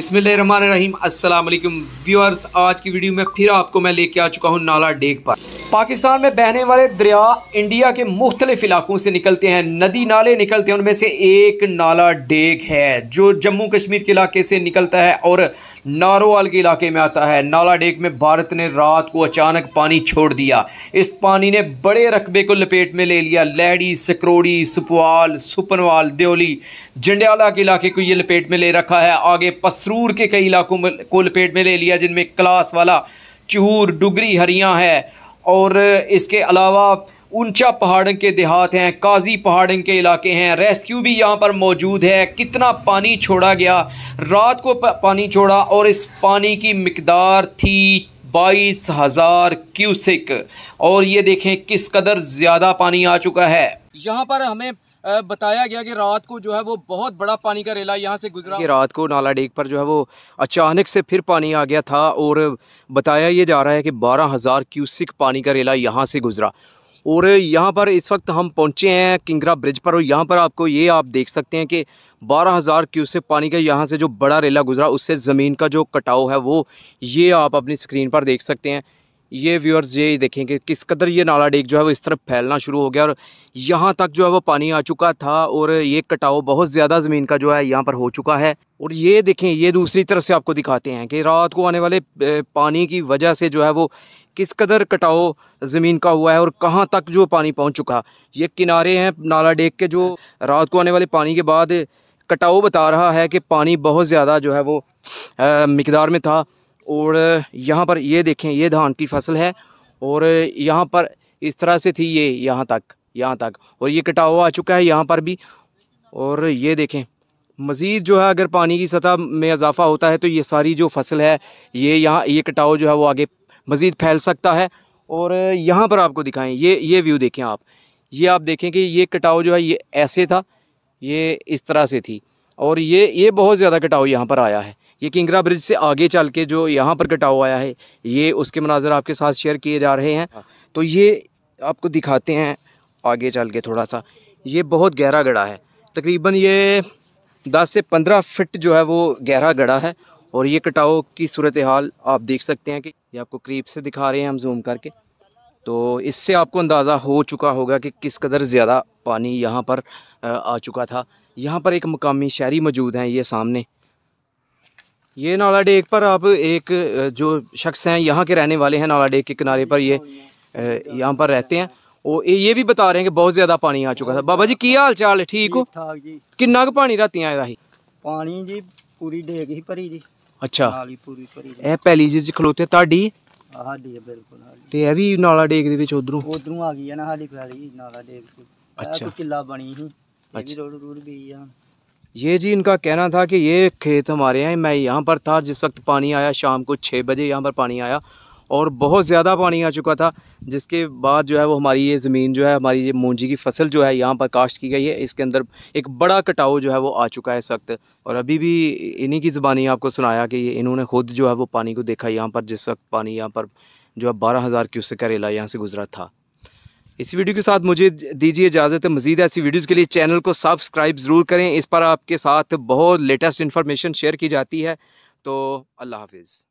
बिस्मिल्लाम अस्सलाम वालेकुम व्यूअर्स आज की वीडियो में फिर आपको मैं लेके आ चुका हूँ नाला डेग पर पाकिस्तान में बहने वाले दरिया इंडिया के मुख्तलिफ इलाकों से निकलते हैं नदी नाले निकलते हैं उनमें से एक नाला डेग है जो जम्मू कश्मीर के इलाके से निकलता है और नारोवाल के इलाके में आता है नाला डेग में भारत ने रात को अचानक पानी छोड़ दिया इस पानी ने बड़े रकबे को लपेट में ले लिया लहड़ी सकरोड़ी सुपवाल सुपनवाल देवली जंडियाला के इलाके को ये लपेट में ले रखा है आगे पस मैसरूर के कई इलाकों को लपेट में ले लिया जिनमें क्लास वाला चूर डुगरी हरियाँ है और इसके अलावा ऊंचा पहाड़ के देहात हैं काजी पहाड़ के इलाके हैं रेस्क्यू भी यहाँ पर मौजूद है कितना पानी छोड़ा गया रात को पानी छोड़ा और इस पानी की मकदार थी बाईस हज़ार क्यूसिक और ये देखें किस कदर ज़्यादा पानी आ चुका है यहाँ पर हमें बताया गया कि रात को जो है वो बहुत बड़ा पानी का रेला यहाँ से गुजरा कि रात को नाला डेक पर जो है वो अचानक से फिर पानी आ गया था और बताया ये जा रहा है कि बारह हज़ार क्यूसिक पानी का रेला यहाँ से गुजरा और यहाँ पर इस वक्त हम पहुँचे हैं किंगरा ब्रिज पर और यहाँ पर आपको ये आप देख सकते हैं कि बारह हज़ार क्यूसिक पानी का यहाँ से जो बड़ा रेला गुजरा उससे ज़मीन का जो कटाव है वो ये आप अपनी स्क्रीन पर देख सकते हैं ये व्यूअर्स ये देखें कि किस कदर ये नाला डेक जो है वो इस तरफ फैलना शुरू हो गया और यहाँ तक जो है वो पानी आ चुका था और ये कटाव बहुत ज़्यादा ज़मीन का जो है यहाँ पर हो चुका है और ये देखें ये दूसरी तरफ से आपको दिखाते हैं कि रात को आने वाले पानी की वजह से जो है वो किस कदर कटाव ज़मीन का हुआ है और कहाँ तक जो पानी पहुँच चुका ये किनारे हैं नाला डेक के जो रात को आने वाले पानी के बाद कटाव बता रहा है कि पानी बहुत ज़्यादा जो है वो मकदार में था और यहाँ पर ये देखें ये धान की फसल है और यहाँ पर इस तरह से थी ये यहाँ तक यहाँ तक और ये कटाव आ चुका है यहाँ पर भी और ये देखें मज़ीद जो है अगर पानी की सतह में इजाफ़ा होता है तो ये सारी जो फसल है ये यहाँ ये कटाव जो है वो आगे मज़ीद फैल सकता है और यहाँ पर आपको दिखाएं ये ये व्यू देखें आप ये आप देखें कि ये कटाव जो है ये ऐसे था ये इस तरह से थी और ये ये बहुत ज़्यादा कटाव यहाँ पर आया है ये किंगरा ब्रिज से आगे चल के जो यहाँ पर कटाव आया है ये उसके मनाजर आपके साथ शेयर किए जा रहे हैं हाँ। तो ये आपको दिखाते हैं आगे चल के थोड़ा सा ये बहुत गहरा गड़ा है तकरीबन ये दस से पंद्रह फिट जो है वो गहरा गड़ा है और ये कटाव की सूरत हाल आप देख सकते हैं कि ये आपको करीब से दिखा रहे हैं हम जूम करके तो इससे आपको अंदाज़ा हो चुका होगा कि किस कदर ज़्यादा पानी यहाँ पर आ चुका था यहाँ पर एक मकामी शहरी मौजूद हैं ये सामने ये नाला डेक पर आप एक जो शख्स हैं यहाँ के रहने वाले हैं नाला डेक के किनारे पर ये यहाँ पर रहते हैं और ये भी बता रहे हैं कि बहुत ज़्यादा पानी आ चुका था बाबा जी की हाल चाल है ठीक हो किन्ना कु पानी राती आए पानी जी पूरी डेक ही भरी अच्छा। जी अच्छा ਨਾਲੀ ਪੂਰੀ ਭਰੀ ਇਹ ਪਹਿਲੀ ये जी इनका कहना था कि ये खेत हमारे हैं मैं यहाँ पर था जिस वक्त पानी आया शाम को छः बजे यहाँ पर पानी आया और बहुत ज़्यादा पानी आ चुका था जिसके बाद जो है वो हमारी ये ज़मीन जो है हमारी ये मूंजी की फसल जो है यहाँ पर काश्त की गई है इसके अंदर एक बड़ा कटाव जो है वो आ चुका है इस वक्त और अभी भी इन्हीं की ज़बानी आपको सुनाया कि ये इन्होंने खुद जो है वो पानी को देखा यहाँ पर जिस वक्त पानी यहाँ पर जो है बारह हज़ार क्यूसेक का रेला यहाँ से गुजरा था इस वीडियो के साथ मुझे दीजिए इजाज़त मजीद ऐसी वीडियोज़ के लिए चैनल को सब्सक्राइब ज़रूर करें इस पर आपके साथ बहुत लेटेस्ट इन्फॉर्मेशन शेयर की जाती है तो अल्लाह हाफिज़